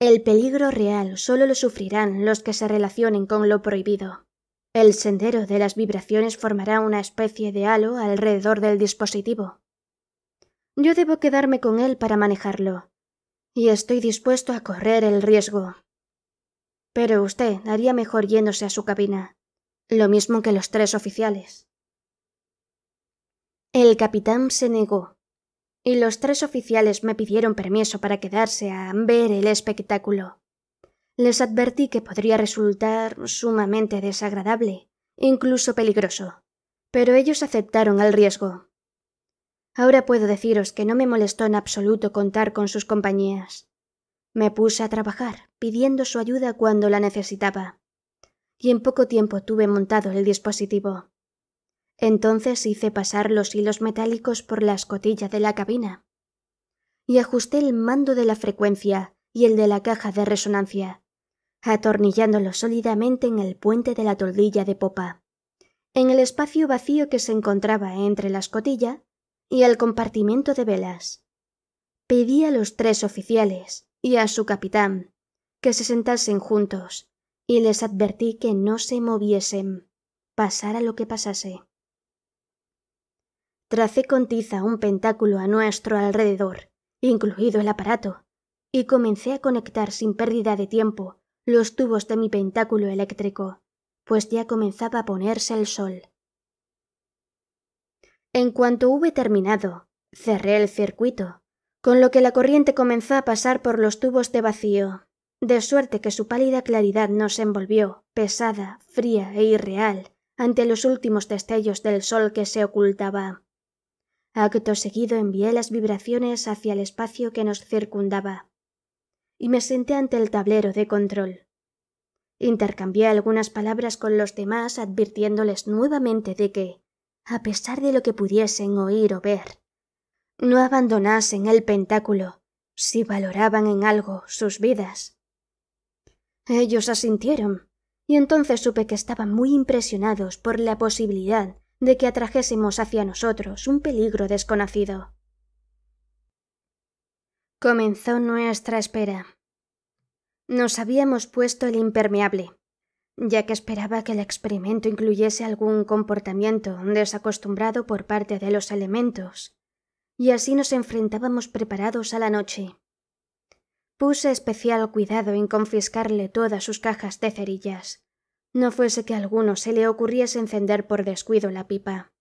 El peligro real solo lo sufrirán los que se relacionen con lo prohibido. El sendero de las vibraciones formará una especie de halo alrededor del dispositivo. Yo debo quedarme con él para manejarlo, y estoy dispuesto a correr el riesgo. Pero usted haría mejor yéndose a su cabina, lo mismo que los tres oficiales. El capitán se negó, y los tres oficiales me pidieron permiso para quedarse a ver el espectáculo. Les advertí que podría resultar sumamente desagradable, incluso peligroso, pero ellos aceptaron el riesgo. Ahora puedo deciros que no me molestó en absoluto contar con sus compañías. Me puse a trabajar, pidiendo su ayuda cuando la necesitaba, y en poco tiempo tuve montado el dispositivo. Entonces hice pasar los hilos metálicos por la escotilla de la cabina y ajusté el mando de la frecuencia y el de la caja de resonancia, atornillándolo sólidamente en el puente de la toldilla de popa, en el espacio vacío que se encontraba entre la escotilla y el compartimento de velas. Pedí a los tres oficiales y a su capitán que se sentasen juntos y les advertí que no se moviesen, pasara lo que pasase. Tracé con tiza un pentáculo a nuestro alrededor, incluido el aparato, y comencé a conectar sin pérdida de tiempo los tubos de mi pentáculo eléctrico, pues ya comenzaba a ponerse el sol. En cuanto hube terminado, cerré el circuito, con lo que la corriente comenzó a pasar por los tubos de vacío, de suerte que su pálida claridad nos envolvió, pesada, fría e irreal, ante los últimos destellos del sol que se ocultaba. Acto seguido envié las vibraciones hacia el espacio que nos circundaba y me senté ante el tablero de control. Intercambié algunas palabras con los demás advirtiéndoles nuevamente de que, a pesar de lo que pudiesen oír o ver, no abandonasen el pentáculo si valoraban en algo sus vidas. Ellos asintieron, y entonces supe que estaban muy impresionados por la posibilidad de que atrajésemos hacia nosotros un peligro desconocido. Comenzó nuestra espera. Nos habíamos puesto el impermeable, ya que esperaba que el experimento incluyese algún comportamiento desacostumbrado por parte de los elementos, y así nos enfrentábamos preparados a la noche. Puse especial cuidado en confiscarle todas sus cajas de cerillas, no fuese que a alguno se le ocurriese encender por descuido la pipa,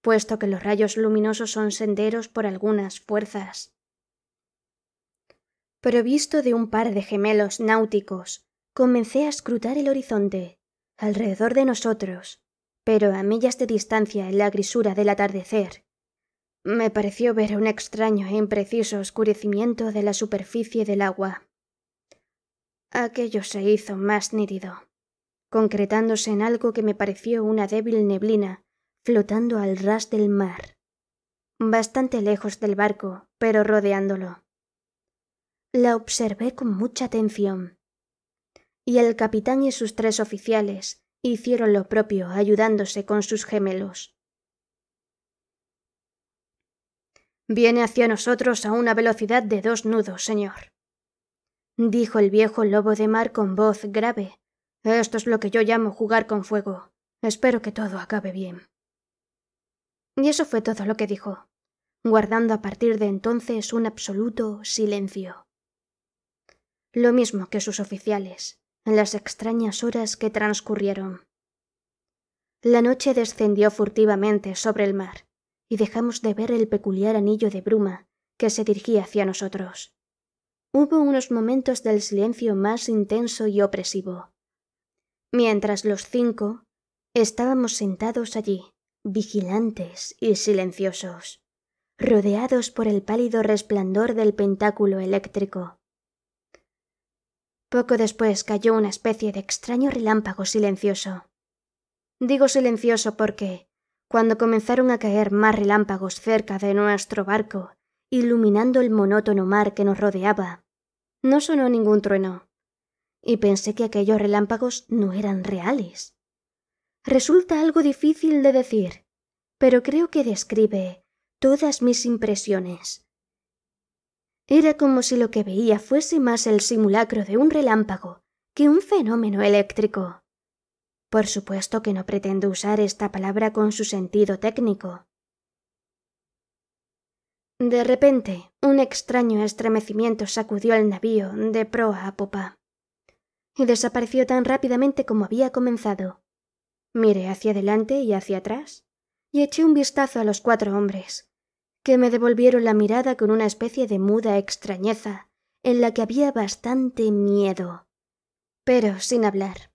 puesto que los rayos luminosos son senderos por algunas fuerzas. Provisto de un par de gemelos náuticos, comencé a escrutar el horizonte, alrededor de nosotros, pero a millas de distancia en la grisura del atardecer. Me pareció ver un extraño e impreciso oscurecimiento de la superficie del agua. Aquello se hizo más nítido concretándose en algo que me pareció una débil neblina, flotando al ras del mar, bastante lejos del barco, pero rodeándolo. La observé con mucha atención. Y el capitán y sus tres oficiales hicieron lo propio, ayudándose con sus gemelos. Viene hacia nosotros a una velocidad de dos nudos, señor, dijo el viejo lobo de mar con voz grave, esto es lo que yo llamo jugar con fuego. Espero que todo acabe bien. Y eso fue todo lo que dijo, guardando a partir de entonces un absoluto silencio. Lo mismo que sus oficiales, en las extrañas horas que transcurrieron. La noche descendió furtivamente sobre el mar, y dejamos de ver el peculiar anillo de bruma que se dirigía hacia nosotros. Hubo unos momentos del silencio más intenso y opresivo mientras los cinco estábamos sentados allí, vigilantes y silenciosos, rodeados por el pálido resplandor del pentáculo eléctrico. Poco después cayó una especie de extraño relámpago silencioso. Digo silencioso porque, cuando comenzaron a caer más relámpagos cerca de nuestro barco, iluminando el monótono mar que nos rodeaba, no sonó ningún trueno, y pensé que aquellos relámpagos no eran reales. Resulta algo difícil de decir, pero creo que describe todas mis impresiones. Era como si lo que veía fuese más el simulacro de un relámpago que un fenómeno eléctrico. Por supuesto que no pretendo usar esta palabra con su sentido técnico. De repente, un extraño estremecimiento sacudió el navío de proa a popa y desapareció tan rápidamente como había comenzado. Miré hacia adelante y hacia atrás, y eché un vistazo a los cuatro hombres, que me devolvieron la mirada con una especie de muda extrañeza, en la que había bastante miedo, pero sin hablar.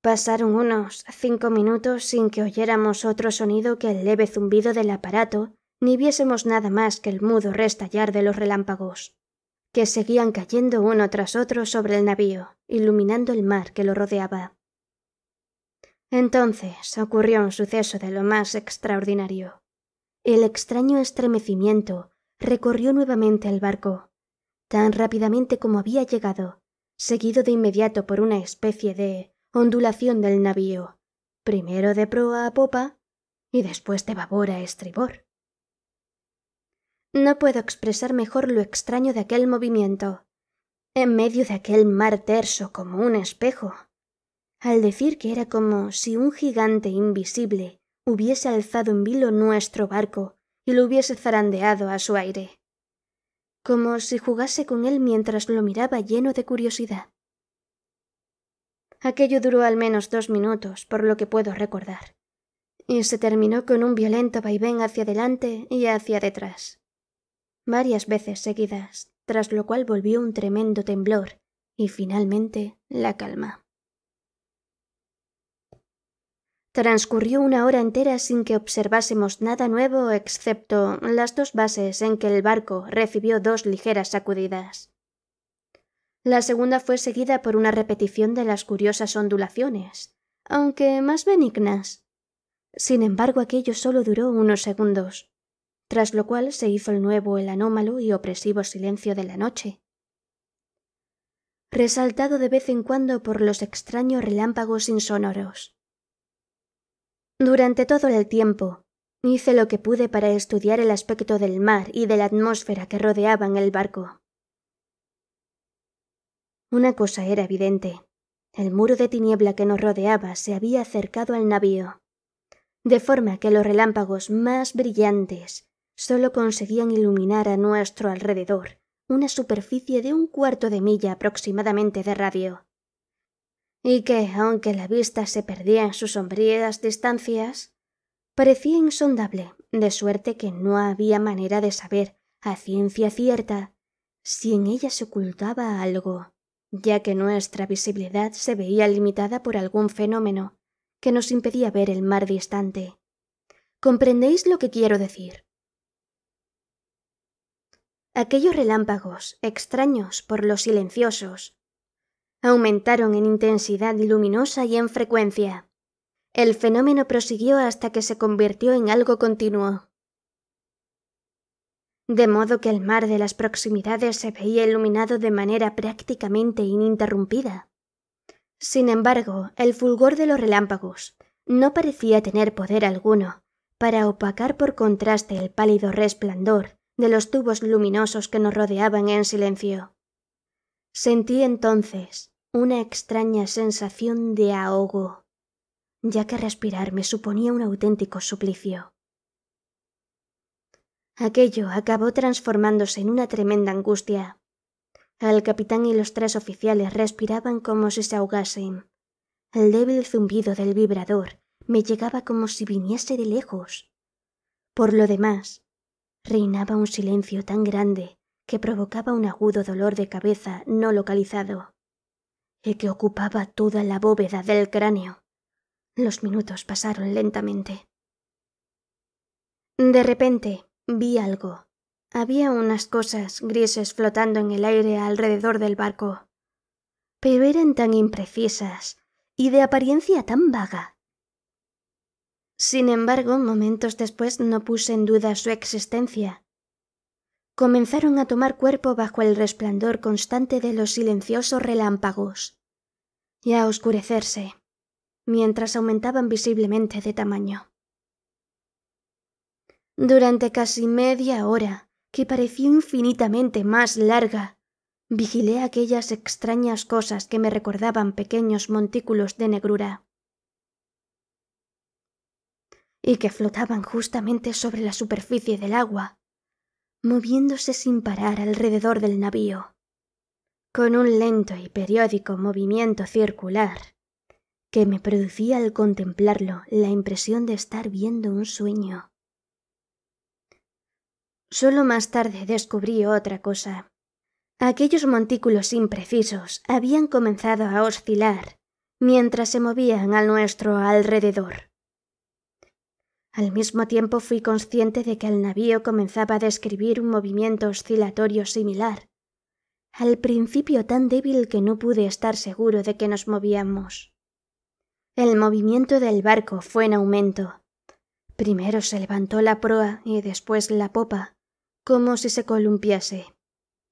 Pasaron unos cinco minutos sin que oyéramos otro sonido que el leve zumbido del aparato, ni viésemos nada más que el mudo restallar de los relámpagos que seguían cayendo uno tras otro sobre el navío, iluminando el mar que lo rodeaba. Entonces ocurrió un suceso de lo más extraordinario. El extraño estremecimiento recorrió nuevamente el barco, tan rápidamente como había llegado, seguido de inmediato por una especie de ondulación del navío, primero de proa a popa y después de babor a estribor. No puedo expresar mejor lo extraño de aquel movimiento. En medio de aquel mar terso como un espejo. Al decir que era como si un gigante invisible hubiese alzado en vilo nuestro barco y lo hubiese zarandeado a su aire. Como si jugase con él mientras lo miraba lleno de curiosidad. Aquello duró al menos dos minutos, por lo que puedo recordar, y se terminó con un violento vaivén hacia adelante y hacia detrás varias veces seguidas, tras lo cual volvió un tremendo temblor y finalmente la calma. Transcurrió una hora entera sin que observásemos nada nuevo excepto las dos bases en que el barco recibió dos ligeras sacudidas. La segunda fue seguida por una repetición de las curiosas ondulaciones, aunque más benignas. Sin embargo, aquello solo duró unos segundos tras lo cual se hizo el nuevo el anómalo y opresivo silencio de la noche. Resaltado de vez en cuando por los extraños relámpagos insonoros. Durante todo el tiempo, hice lo que pude para estudiar el aspecto del mar y de la atmósfera que rodeaban el barco. Una cosa era evidente. El muro de tiniebla que nos rodeaba se había acercado al navío, de forma que los relámpagos más brillantes solo conseguían iluminar a nuestro alrededor una superficie de un cuarto de milla aproximadamente de radio. Y que, aunque la vista se perdía en sus sombrías distancias, parecía insondable, de suerte que no había manera de saber a ciencia cierta si en ella se ocultaba algo, ya que nuestra visibilidad se veía limitada por algún fenómeno que nos impedía ver el mar distante. ¿Comprendéis lo que quiero decir? Aquellos relámpagos, extraños por los silenciosos, aumentaron en intensidad luminosa y en frecuencia. El fenómeno prosiguió hasta que se convirtió en algo continuo. De modo que el mar de las proximidades se veía iluminado de manera prácticamente ininterrumpida. Sin embargo, el fulgor de los relámpagos no parecía tener poder alguno para opacar por contraste el pálido resplandor de los tubos luminosos que nos rodeaban en silencio. Sentí entonces una extraña sensación de ahogo, ya que respirar me suponía un auténtico suplicio. Aquello acabó transformándose en una tremenda angustia. Al capitán y los tres oficiales respiraban como si se ahogasen. El débil zumbido del vibrador me llegaba como si viniese de lejos. Por lo demás, Reinaba un silencio tan grande que provocaba un agudo dolor de cabeza no localizado, y que ocupaba toda la bóveda del cráneo. Los minutos pasaron lentamente. De repente vi algo. Había unas cosas grises flotando en el aire alrededor del barco, pero eran tan imprecisas y de apariencia tan vaga sin embargo, momentos después no puse en duda su existencia. Comenzaron a tomar cuerpo bajo el resplandor constante de los silenciosos relámpagos y a oscurecerse, mientras aumentaban visiblemente de tamaño. Durante casi media hora, que pareció infinitamente más larga, vigilé aquellas extrañas cosas que me recordaban pequeños montículos de negrura y que flotaban justamente sobre la superficie del agua, moviéndose sin parar alrededor del navío, con un lento y periódico movimiento circular, que me producía al contemplarlo la impresión de estar viendo un sueño. Sólo más tarde descubrí otra cosa. Aquellos montículos imprecisos habían comenzado a oscilar mientras se movían a nuestro alrededor al mismo tiempo fui consciente de que el navío comenzaba a describir un movimiento oscilatorio similar, al principio tan débil que no pude estar seguro de que nos movíamos. El movimiento del barco fue en aumento. Primero se levantó la proa y después la popa, como si se columpiase.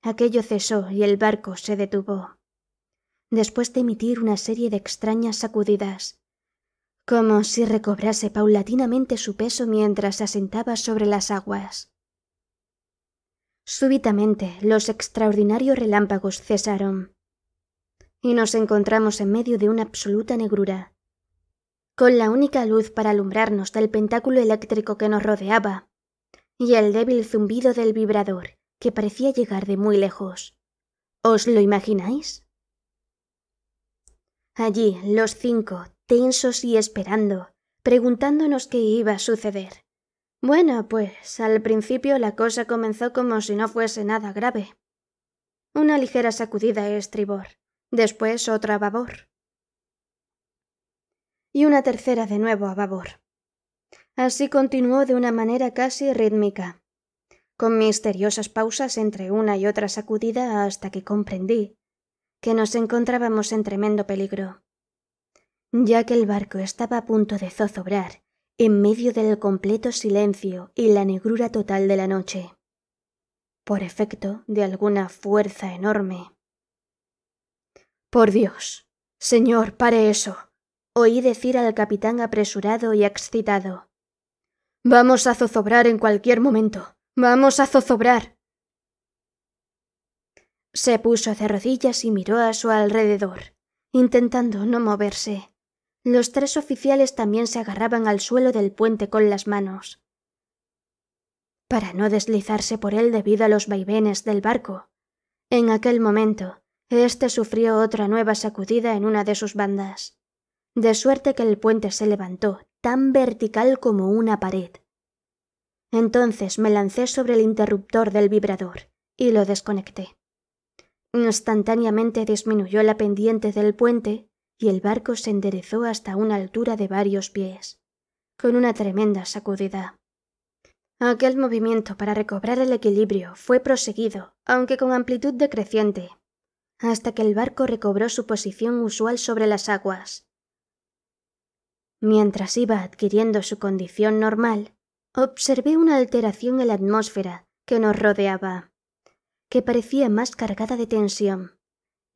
Aquello cesó y el barco se detuvo. Después de emitir una serie de extrañas sacudidas, como si recobrase paulatinamente su peso mientras se asentaba sobre las aguas. Súbitamente los extraordinarios relámpagos cesaron, y nos encontramos en medio de una absoluta negrura, con la única luz para alumbrarnos del pentáculo eléctrico que nos rodeaba, y el débil zumbido del vibrador, que parecía llegar de muy lejos. ¿Os lo imagináis? Allí, los cinco, tensos y esperando, preguntándonos qué iba a suceder. Bueno, pues al principio la cosa comenzó como si no fuese nada grave. Una ligera sacudida a e estribor, después otra a babor. Y una tercera de nuevo a babor. Así continuó de una manera casi rítmica, con misteriosas pausas entre una y otra sacudida hasta que comprendí que nos encontrábamos en tremendo peligro. Ya que el barco estaba a punto de zozobrar, en medio del completo silencio y la negrura total de la noche, por efecto de alguna fuerza enorme. Por Dios, señor, pare eso, oí decir al capitán apresurado y excitado. Vamos a zozobrar en cualquier momento. Vamos a zozobrar. Se puso de rodillas y miró a su alrededor, intentando no moverse. Los tres oficiales también se agarraban al suelo del puente con las manos, para no deslizarse por él debido a los vaivenes del barco. En aquel momento, éste sufrió otra nueva sacudida en una de sus bandas, de suerte que el puente se levantó tan vertical como una pared. Entonces me lancé sobre el interruptor del vibrador y lo desconecté. Instantáneamente disminuyó la pendiente del puente y el barco se enderezó hasta una altura de varios pies, con una tremenda sacudida. Aquel movimiento para recobrar el equilibrio fue proseguido, aunque con amplitud decreciente, hasta que el barco recobró su posición usual sobre las aguas. Mientras iba adquiriendo su condición normal, observé una alteración en la atmósfera que nos rodeaba, que parecía más cargada de tensión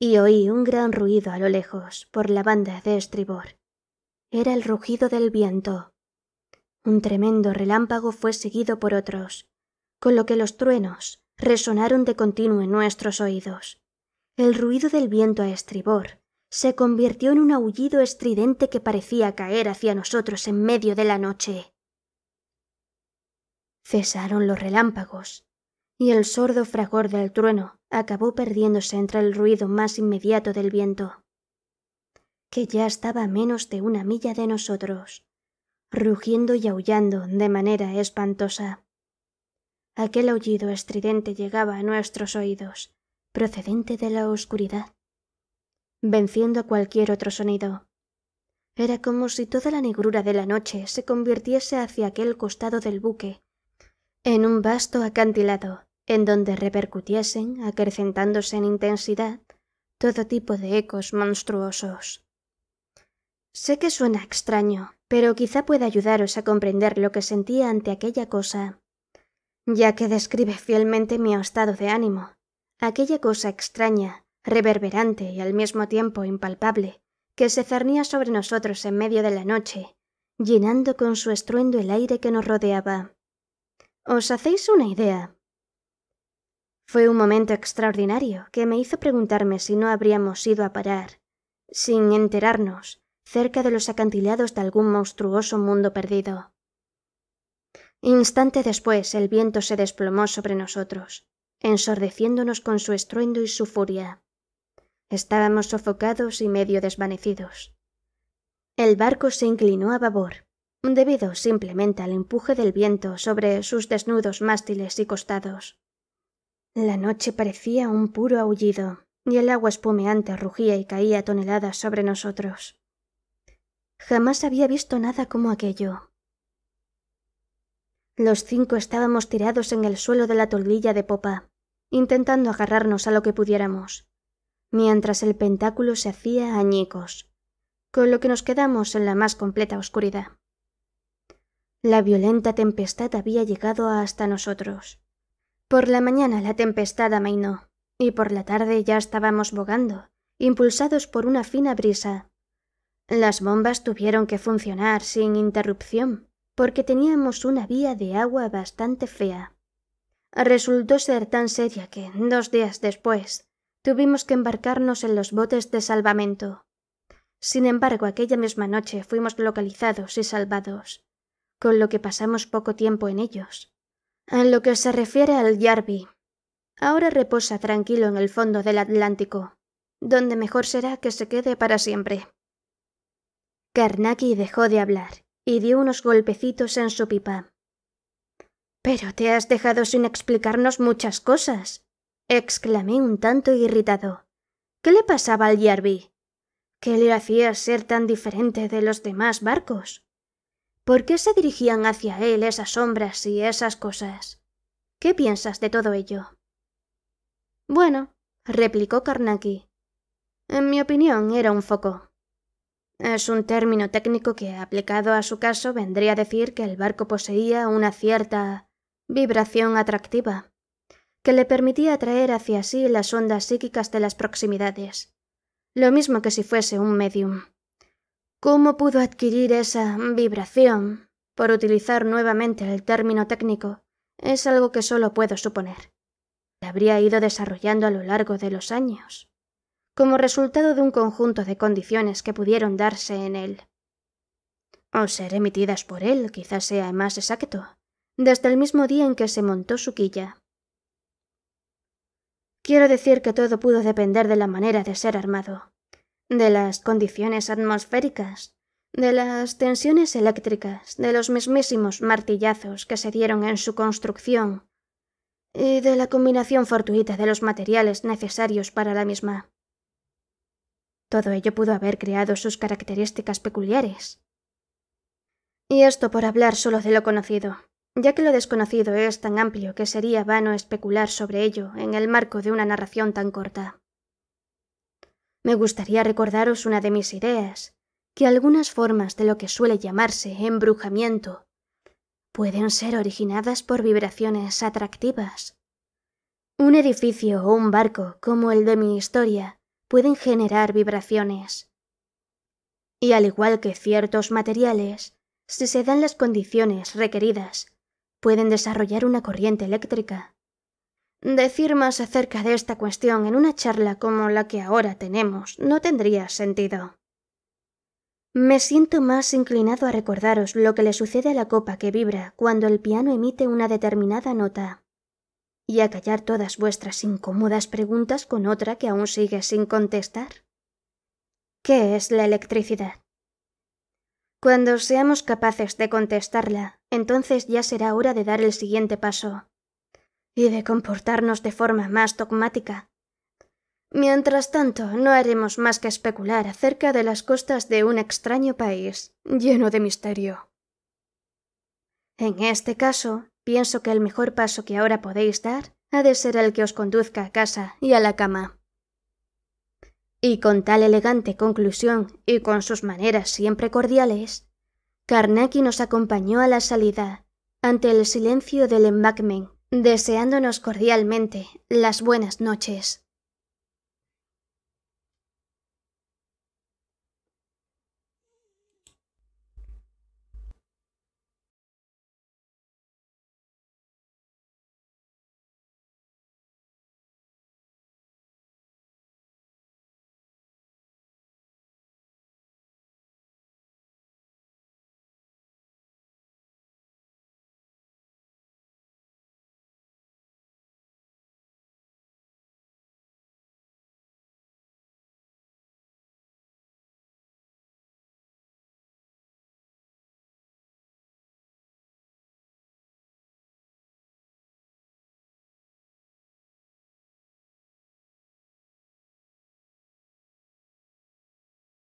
y oí un gran ruido a lo lejos por la banda de estribor. Era el rugido del viento. Un tremendo relámpago fue seguido por otros, con lo que los truenos resonaron de continuo en nuestros oídos. El ruido del viento a estribor se convirtió en un aullido estridente que parecía caer hacia nosotros en medio de la noche. Cesaron los relámpagos y el sordo fragor del trueno acabó perdiéndose entre el ruido más inmediato del viento, que ya estaba a menos de una milla de nosotros, rugiendo y aullando de manera espantosa. Aquel aullido estridente llegaba a nuestros oídos, procedente de la oscuridad, venciendo cualquier otro sonido. Era como si toda la negrura de la noche se convirtiese hacia aquel costado del buque, en un vasto acantilado, en donde repercutiesen, acrecentándose en intensidad, todo tipo de ecos monstruosos. Sé que suena extraño, pero quizá pueda ayudaros a comprender lo que sentía ante aquella cosa, ya que describe fielmente mi estado de ánimo, aquella cosa extraña, reverberante y al mismo tiempo impalpable, que se cernía sobre nosotros en medio de la noche, llenando con su estruendo el aire que nos rodeaba. Os hacéis una idea, fue un momento extraordinario que me hizo preguntarme si no habríamos ido a parar, sin enterarnos, cerca de los acantilados de algún monstruoso mundo perdido. Instante después el viento se desplomó sobre nosotros, ensordeciéndonos con su estruendo y su furia. Estábamos sofocados y medio desvanecidos. El barco se inclinó a babor, debido simplemente al empuje del viento sobre sus desnudos mástiles y costados. La noche parecía un puro aullido, y el agua espumeante rugía y caía toneladas sobre nosotros. Jamás había visto nada como aquello. Los cinco estábamos tirados en el suelo de la toldilla de popa, intentando agarrarnos a lo que pudiéramos, mientras el pentáculo se hacía añicos, con lo que nos quedamos en la más completa oscuridad. La violenta tempestad había llegado hasta nosotros, por la mañana la tempestad amainó, y por la tarde ya estábamos bogando, impulsados por una fina brisa. Las bombas tuvieron que funcionar sin interrupción, porque teníamos una vía de agua bastante fea. Resultó ser tan seria que, dos días después, tuvimos que embarcarnos en los botes de salvamento. Sin embargo, aquella misma noche fuimos localizados y salvados, con lo que pasamos poco tiempo en ellos. «En lo que se refiere al Yarby, ahora reposa tranquilo en el fondo del Atlántico, donde mejor será que se quede para siempre. Karnaki dejó de hablar y dio unos golpecitos en su pipa. Pero te has dejado sin explicarnos muchas cosas, exclamé un tanto irritado. ¿Qué le pasaba al Yarby? ¿Qué le hacía ser tan diferente de los demás barcos? ¿Por qué se dirigían hacia él esas sombras y esas cosas? ¿Qué piensas de todo ello? Bueno, replicó Carnacki. En mi opinión, era un foco. Es un término técnico que, aplicado a su caso, vendría a decir que el barco poseía una cierta vibración atractiva, que le permitía atraer hacia sí las ondas psíquicas de las proximidades, lo mismo que si fuese un medium. ¿Cómo pudo adquirir esa vibración? Por utilizar nuevamente el término técnico, es algo que solo puedo suponer. La habría ido desarrollando a lo largo de los años, como resultado de un conjunto de condiciones que pudieron darse en él. O ser emitidas por él, quizás sea más exacto, desde el mismo día en que se montó su quilla. Quiero decir que todo pudo depender de la manera de ser armado, de las condiciones atmosféricas, de las tensiones eléctricas, de los mismísimos martillazos que se dieron en su construcción y de la combinación fortuita de los materiales necesarios para la misma. Todo ello pudo haber creado sus características peculiares. Y esto por hablar solo de lo conocido, ya que lo desconocido es tan amplio que sería vano especular sobre ello en el marco de una narración tan corta. Me gustaría recordaros una de mis ideas, que algunas formas de lo que suele llamarse embrujamiento pueden ser originadas por vibraciones atractivas. Un edificio o un barco, como el de mi historia, pueden generar vibraciones. Y al igual que ciertos materiales, si se dan las condiciones requeridas, pueden desarrollar una corriente eléctrica. Decir más acerca de esta cuestión en una charla como la que ahora tenemos no tendría sentido. Me siento más inclinado a recordaros lo que le sucede a la copa que vibra cuando el piano emite una determinada nota, y a callar todas vuestras incómodas preguntas con otra que aún sigue sin contestar. ¿Qué es la electricidad? Cuando seamos capaces de contestarla, entonces ya será hora de dar el siguiente paso, y de comportarnos de forma más dogmática. Mientras tanto, no haremos más que especular acerca de las costas de un extraño país lleno de misterio. En este caso, pienso que el mejor paso que ahora podéis dar ha de ser el que os conduzca a casa y a la cama. Y con tal elegante conclusión y con sus maneras siempre cordiales, Carnacki nos acompañó a la salida, ante el silencio del embankment deseándonos cordialmente las buenas noches.